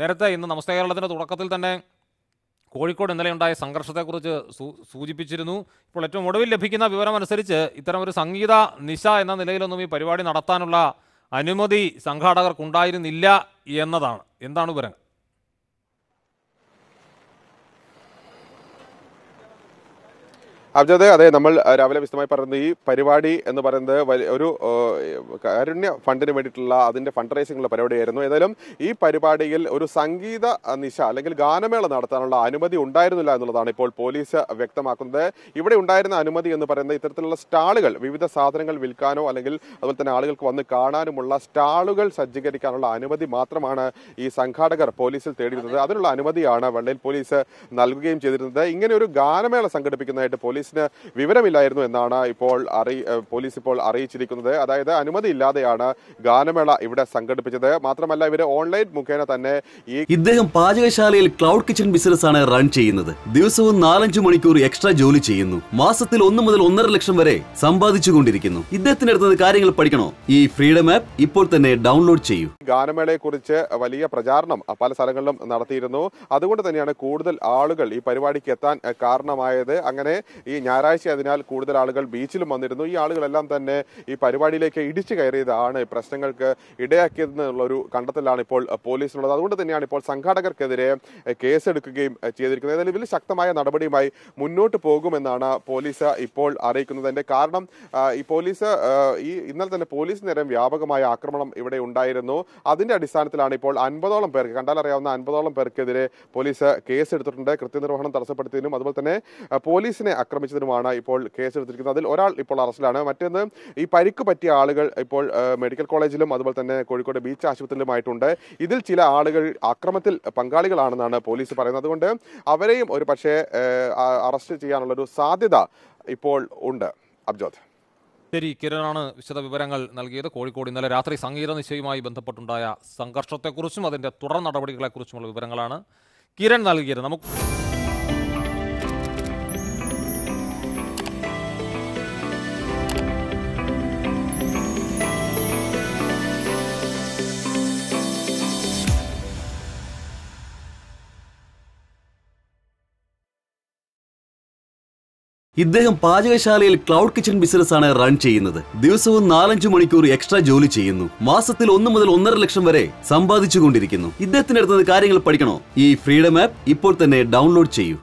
നേരത്തെ ഇന്ന് നമസ്തേ കേരളത്തിൻ്റെ തുടക്കത്തിൽ തന്നെ കോഴിക്കോട് ഇന്നലെ ഉണ്ടായ സംഘർഷത്തെക്കുറിച്ച് സൂചിപ്പിച്ചിരുന്നു ഇപ്പോൾ ഏറ്റവും ഒടുവിൽ ലഭിക്കുന്ന വിവരമനുസരിച്ച് ഇത്തരം ഒരു സംഗീത നിശ എന്ന നിലയിലൊന്നും ഈ പരിപാടി നടത്താനുള്ള അനുമതി സംഘാടകർക്കുണ്ടായിരുന്നില്ല എന്നതാണ് എന്താണ് വിവരങ്ങൾ അബ്ജാദ് അതെ നമ്മൾ രാവിലെ വിശദമായി പറയുന്നത് ഈ പരിപാടി എന്ന് പറയുന്നത് ഒരു കാരുണ്യ ഫണ്ടിന് വേണ്ടിയിട്ടുള്ള അതിൻ്റെ ഫണ്ട് റൈസിംഗുള്ള പരിപാടിയായിരുന്നു ഏതായാലും ഈ പരിപാടിയിൽ ഒരു സംഗീത നിശ അല്ലെങ്കിൽ ഗാനമേള നടത്താനുള്ള അനുമതി ഉണ്ടായിരുന്നില്ല എന്നുള്ളതാണ് ഇപ്പോൾ പോലീസ് വ്യക്തമാക്കുന്നത് ഇവിടെ ഉണ്ടായിരുന്ന അനുമതി എന്ന് പറയുന്നത് ഇത്തരത്തിലുള്ള സ്റ്റാളുകൾ വിവിധ സാധനങ്ങൾ വിൽക്കാനോ അല്ലെങ്കിൽ അതുപോലെ തന്നെ ആളുകൾക്ക് വന്ന് കാണാനുമുള്ള സ്റ്റാളുകൾ സജ്ജീകരിക്കാനുള്ള അനുമതി മാത്രമാണ് ഈ സംഘാടകർ പോലീസിൽ തേടിയിരുന്നത് അതിനുള്ള അനുമതിയാണ് വെള്ളയിൽ പോലീസ് നൽകുകയും ചെയ്തിരുന്നത് ഇങ്ങനെ ഒരു ഗാനമേള സംഘടിപ്പിക്കുന്നതായിട്ട് പോലീസ് പോലീസിന് വിവരമില്ലായിരുന്നു എന്നാണ് ഇപ്പോൾ അറി പോലീസ് ഇപ്പോൾ അറിയിച്ചിരിക്കുന്നത് അതായത് അനുമതിയില്ലാതെയാണ് ഗാനമേള ഇവിടെ സംഘടിപ്പിച്ചത് മാത്രമല്ല ഇവർ ഓൺലൈൻ മുഖേന തന്നെ ഈ ഇദ്ദേഹം പാചകശാലയിൽ ക്ലൗഡ് കിച്ചൺ ബിസിനസ് ആണ് റൺ ചെയ്യുന്നത് ദിവസവും നാലഞ്ചു മണിക്കൂർ എക്സ്ട്രാ ജോലി ചെയ്യുന്നു മാസത്തിൽ ഒന്ന് മുതൽ ഒന്നര ലക്ഷം വരെ സമ്പാദിച്ചുകൊണ്ടിരിക്കുന്നു ഇദ്ദേഹത്തിന്റെ അടുത്തത് കാര്യങ്ങൾ പഠിക്കണോ ഈ ഫ്രീഡം ആപ്പ് ഇപ്പോൾ തന്നെ ഡൗൺലോഡ് ചെയ്യൂ ഗാനമേളയെക്കുറിച്ച് വലിയ പ്രചാരണം പല സ്ഥലങ്ങളിലും നടത്തിയിരുന്നു അതുകൊണ്ട് തന്നെയാണ് കൂടുതൽ ആളുകൾ ഈ പരിപാടിക്ക് എത്താൻ കാരണമായത് അങ്ങനെ ഈ ഞായറാഴ്ച അതിനാൽ കൂടുതൽ ആളുകൾ ബീച്ചിലും വന്നിരുന്നു ഈ ആളുകളെല്ലാം തന്നെ ഈ പരിപാടിയിലേക്ക് ഇടിച്ചു കയറിയതാണ് പ്രശ്നങ്ങൾക്ക് ഇടയാക്കിയതെന്നുള്ളൊരു കണ്ടെത്തലാണ് ഇപ്പോൾ പോലീസിനുള്ളത് അതുകൊണ്ട് തന്നെയാണ് ഇപ്പോൾ സംഘാടകർക്കെതിരെ കേസെടുക്കുകയും ചെയ്തിരിക്കുന്നത് ഏതായാലും ഇതിൽ ശക്തമായ നടപടിയുമായി മുന്നോട്ട് പോകുമെന്നാണ് പോലീസ് ഇപ്പോൾ അറിയിക്കുന്നത് അതിൻ്റെ കാരണം ഈ പോലീസ് ഈ ഇന്നലെ തന്നെ പോലീസ് നേരം വ്യാപകമായ ആക്രമണം ഇവിടെ ഉണ്ടായിരുന്നു അതിൻ്റെ അടിസ്ഥാനത്തിലാണ് ഇപ്പോൾ അൻപതോളം പേർക്ക് കണ്ടാലറിയാവുന്ന അൻപതോളം പേർക്കെതിരെ പോലീസ് കേസ് എടുത്തിട്ടുണ്ട് കൃത്യനിർവഹണം തടസ്സപ്പെടുത്തിയതിനും അതുപോലെ തന്നെ പോലീസിനെ ആക്രമിച്ചതിനുമാണ് ഇപ്പോൾ കേസ് എടുത്തിരിക്കുന്നത് അതിൽ ഒരാൾ ഇപ്പോൾ അറസ്റ്റിലാണ് മറ്റൊന്ന് ഈ പരിക്ക് പറ്റിയ ആളുകൾ ഇപ്പോൾ മെഡിക്കൽ കോളേജിലും അതുപോലെ തന്നെ കോഴിക്കോട് ബീച്ച് ആശുപത്രിയിലുമായിട്ടുണ്ട് ഇതിൽ ചില ആളുകൾ അക്രമത്തിൽ പങ്കാളികളാണെന്നാണ് പോലീസ് പറയുന്നത് അതുകൊണ്ട് അവരെയും ഒരു പക്ഷേ അറസ്റ്റ് ചെയ്യാനുള്ളൊരു സാധ്യത ഇപ്പോൾ ഉണ്ട് അബ്ജോദ് ശരി കിരണാണ് വിശദ വിവരങ്ങൾ നൽകിയത് കോഴിക്കോട് ഇന്നലെ രാത്രി സംഗീത നിശ്ചയവുമായി ബന്ധപ്പെട്ടുണ്ടായ സംഘർഷത്തെക്കുറിച്ചും അതിൻ്റെ തുടർ നടപടികളെക്കുറിച്ചുമുള്ള വിവരങ്ങളാണ് കിരൺ നൽകിയത് നമുക്ക് ഇദ്ദേഹം പാചകശാലയിൽ ക്ലൗഡ് കിച്ചൺ ബിസിനസ് ആണ് റൺ ചെയ്യുന്നത് ദിവസവും നാലഞ്ചു മണിക്കൂർ എക്സ്ട്രാ ജോലി ചെയ്യുന്നു മാസത്തിൽ ഒന്ന് മുതൽ ഒന്നര ലക്ഷം വരെ സമ്പാദിച്ചുകൊണ്ടിരിക്കുന്നു ഇദ്ദേഹത്തിന്റെ അടുത്തത് കാര്യങ്ങൾ പഠിക്കണോ ഈ ഫ്രീഡം ആപ്പ് ഇപ്പോൾ തന്നെ ഡൗൺലോഡ് ചെയ്യൂ